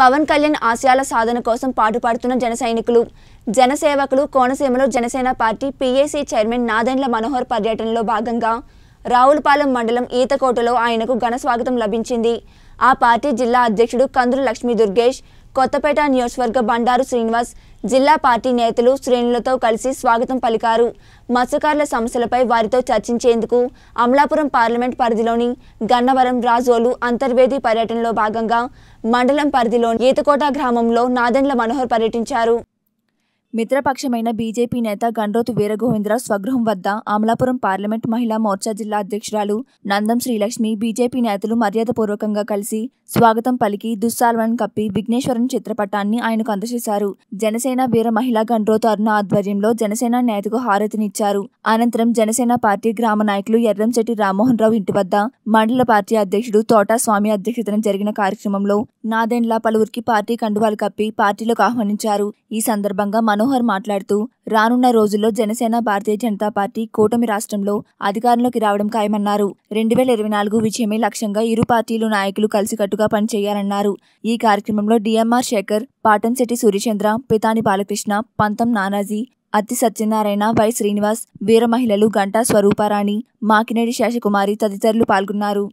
పవన్ కళ్యాణ్ ఆశయాల సాధన కోసం పాటుపడుతున్న జన సైనికులు జనసేవకులు కోనసీమలో Janasena party PAC chairman Nadendla Manohar పర్యటనలో భాగంగా రావులపాలెం మండలం ఈతకోటలో ఆయనకు ఘన స్వాగతం లభించింది ఆ పార్టీ జిల్లా అధ్యక్షుడు కందులు లక్ష్మీ దుర్గేష్ కొత్తపేట నియోజకవర్గ బండారు శ్రీనివాస్ జిల్లా పార్టీ నేతలు శ్రేణులతో కలిసి స్వాగతం పలికారు మత్స్యకారుల సమస్యలపై వారితో చర్చించేందుకు అమలాపురం పార్లమెంట్ పరిధిలోని గన్నవరం రాజోలు అంతర్వేది పర్యటనలో భాగంగా మండలం పరిధిలోని ఈతకోట గ్రామంలో నాదెండ్ల మనోహర్ పర్యటించారు మిత్రపక్షమైన బీజేపీ నేత గండ్రోతు వీరగోవిందరావు స్వగృహం వద్ద అమలాపురం పార్లమెంట్ మహిళా మోర్చా జిల్లా అధ్యక్షురాలు నందం శ్రీలక్ష్మి బీజేపీ నేతలు మర్యాదపూర్వకంగా కలిసి స్వాగతం పలికి దుస్సాల్వన్ కప్పి విఘ్నేశ్వరం చిత్రపటాన్ని ఆయనకు అందజేశారు జనసేన వీర మహిళా గండ్రోతు అరుణ ఆధ్వర్యంలో జనసేన నేతకు హారతినిచ్చారు అనంతరం జనసేన పార్టీ గ్రామ నాయకులు ఎర్రంశెట్టి రామ్మోహన్ రావు ఇంటి వద్ద మండల పార్టీ అధ్యక్షుడు తోటా స్వామి అధ్యక్షతన జరిగిన కార్యక్రమంలో నాదెండ్ల పలువురికి పార్టీ కండువాలు కప్పి పార్టీలోకి ఆహ్వానించారు ఈ సందర్భంగా మనోహర్ మాట్లాడుతూ రానున్న రోజుల్లో జనసేన భారతీయ జనతా పార్టీ కూటమి రాష్ట్రంలో అధికారంలోకి రావడం ఖాయమన్నారు రెండు వేల ఇరవై నాలుగు విజయమే లక్ష్యంగా ఇరు పార్టీలు నాయకులు కలిసికట్టుగా పనిచేయాలన్నారు ఈ కార్యక్రమంలో డిఎంఆర్ శేఖర్ పాటంశెట్టి సూర్యచంద్ర పితాని బాలకృష్ణ పంతం నానాజీ అత్తి సత్యనారాయణ వై శ్రీనివాస్ వీరమహిళలు గంటా స్వరూపారాణి మాకినేడి శేషకుమారి తదితరులు పాల్గొన్నారు